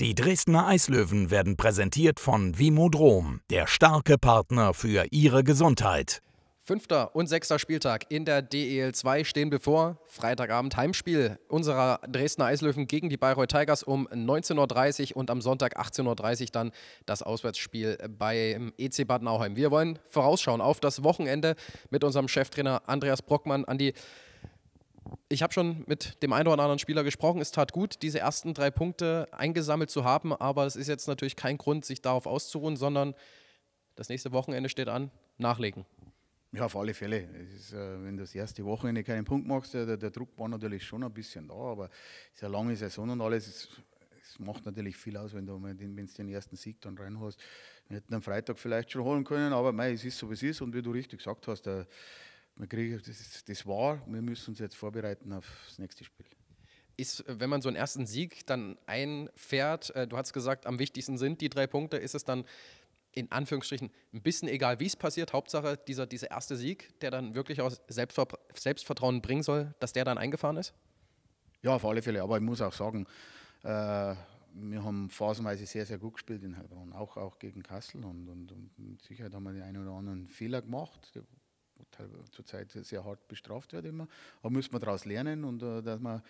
Die Dresdner Eislöwen werden präsentiert von Vimodrom, der starke Partner für Ihre Gesundheit. Fünfter und sechster Spieltag in der DEL 2 stehen bevor. Freitagabend Heimspiel unserer Dresdner Eislöwen gegen die Bayreuth Tigers um 19.30 Uhr und am Sonntag 18.30 Uhr dann das Auswärtsspiel beim EC Bad Nauheim. Wir wollen vorausschauen auf das Wochenende mit unserem Cheftrainer Andreas Brockmann an die ich habe schon mit dem einen oder anderen Spieler gesprochen. Es tat gut, diese ersten drei Punkte eingesammelt zu haben, aber es ist jetzt natürlich kein Grund, sich darauf auszuruhen, sondern das nächste Wochenende steht an, nachlegen. Ja, auf alle Fälle. Ist, äh, wenn du das erste Wochenende keinen Punkt machst, der, der, Druck war natürlich schon ein bisschen da, aber es ist eine lange Saison und alles. Es, es macht natürlich viel aus, wenn du den, wenn's den ersten Sieg dann reinholst. Wir hätten am Freitag vielleicht schon holen können, aber mei, es ist so, wie es ist. Und wie du richtig gesagt hast, der, äh, man kriegt, das, ist, das war, wir müssen uns jetzt vorbereiten auf das nächste Spiel. Ist, wenn man so einen ersten Sieg dann einfährt, äh, du hast gesagt, am wichtigsten sind die drei Punkte, ist es dann in Anführungsstrichen ein bisschen egal, wie es passiert. Hauptsache, dieser, dieser erste Sieg, der dann wirklich auch Selbstver Selbstvertrauen bringen soll, dass der dann eingefahren ist? Ja, auf alle Fälle. Aber ich muss auch sagen, äh, wir haben phasenweise sehr, sehr gut gespielt in Heilbronn, auch, auch gegen Kassel. Und, und, und mit Sicherheit haben wir den einen oder anderen Fehler gemacht zurzeit sehr hart bestraft wird immer. Aber müssen wir daraus lernen und äh, dass wir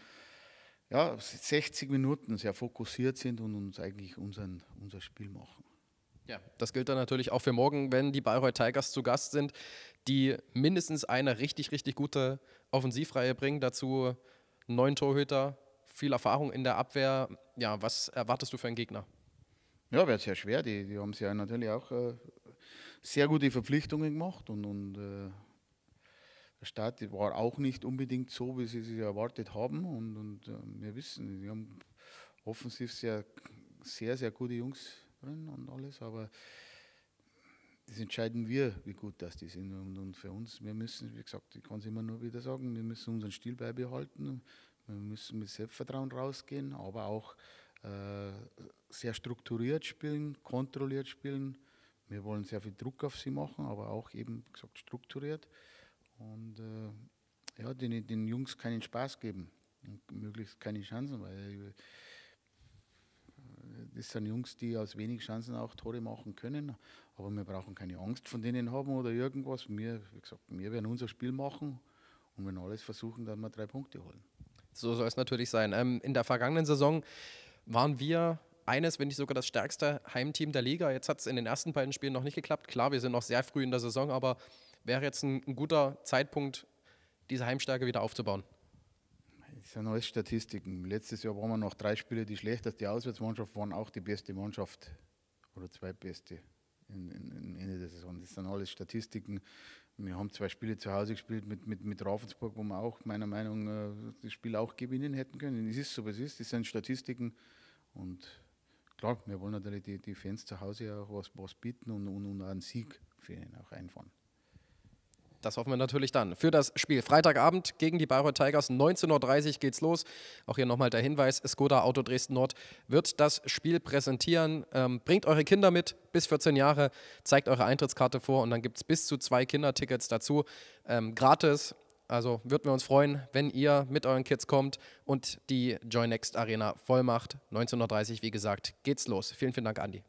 ja, 60 Minuten sehr fokussiert sind und uns eigentlich unseren, unser Spiel machen. Ja, das gilt dann natürlich auch für morgen, wenn die Bayreuth Tigers zu Gast sind, die mindestens eine richtig, richtig gute Offensivreihe bringen. Dazu neun Torhüter, viel Erfahrung in der Abwehr. Ja, was erwartest du für einen Gegner? Ja, wäre sehr schwer. Die, die haben sie ja natürlich auch äh, sehr gute Verpflichtungen gemacht und, und äh, der Start war auch nicht unbedingt so, wie sie sich erwartet haben. Und, und äh, wir wissen, sie haben offensiv sehr, sehr, sehr gute Jungs drin und alles, aber das entscheiden wir, wie gut das die sind. Und, und für uns, wir müssen, wie gesagt, ich kann es immer nur wieder sagen, wir müssen unseren Stil beibehalten, wir müssen mit Selbstvertrauen rausgehen, aber auch äh, sehr strukturiert spielen, kontrolliert spielen wir wollen sehr viel Druck auf sie machen, aber auch eben, wie gesagt, strukturiert und äh, ja, den, den Jungs keinen Spaß geben und möglichst keine Chancen, weil äh, das sind Jungs, die aus wenig Chancen auch Tore machen können, aber wir brauchen keine Angst von denen haben oder irgendwas. Wir, wie gesagt, wir werden unser Spiel machen und wenn alles versuchen, dann mal drei Punkte holen. So soll es natürlich sein. Ähm, in der vergangenen Saison waren wir eines, wenn nicht sogar das stärkste Heimteam der Liga. Jetzt hat es in den ersten beiden Spielen noch nicht geklappt. Klar, wir sind noch sehr früh in der Saison, aber wäre jetzt ein, ein guter Zeitpunkt, diese Heimstärke wieder aufzubauen. Das sind alles Statistiken. Letztes Jahr waren wir noch drei Spiele die schlechteste Auswärtsmannschaft, waren auch die beste Mannschaft oder zweitbeste in, in, in Ende der Saison. Das sind alles Statistiken. Wir haben zwei Spiele zu Hause gespielt mit, mit, mit Ravensburg, wo wir auch meiner Meinung nach äh, das Spiel auch gewinnen hätten können. Es ist so, was es ist. Das sind Statistiken und klar, wir wollen natürlich die, die Fans zu Hause auch was, was bieten und, und, und einen Sieg für ihn auch einfahren. Das hoffen wir natürlich dann. Für das Spiel Freitagabend gegen die Bayreuth Tigers, 19.30 Uhr geht's los. Auch hier nochmal der Hinweis: Skoda Auto Dresden Nord wird das Spiel präsentieren. Ähm, bringt eure Kinder mit, bis 14 Jahre, zeigt eure Eintrittskarte vor und dann gibt es bis zu zwei Kindertickets dazu. Ähm, gratis also würden wir uns freuen, wenn ihr mit euren Kids kommt und die Joy Next Arena voll macht. 19.30 Uhr, wie gesagt, geht's los. Vielen, vielen Dank, Andi.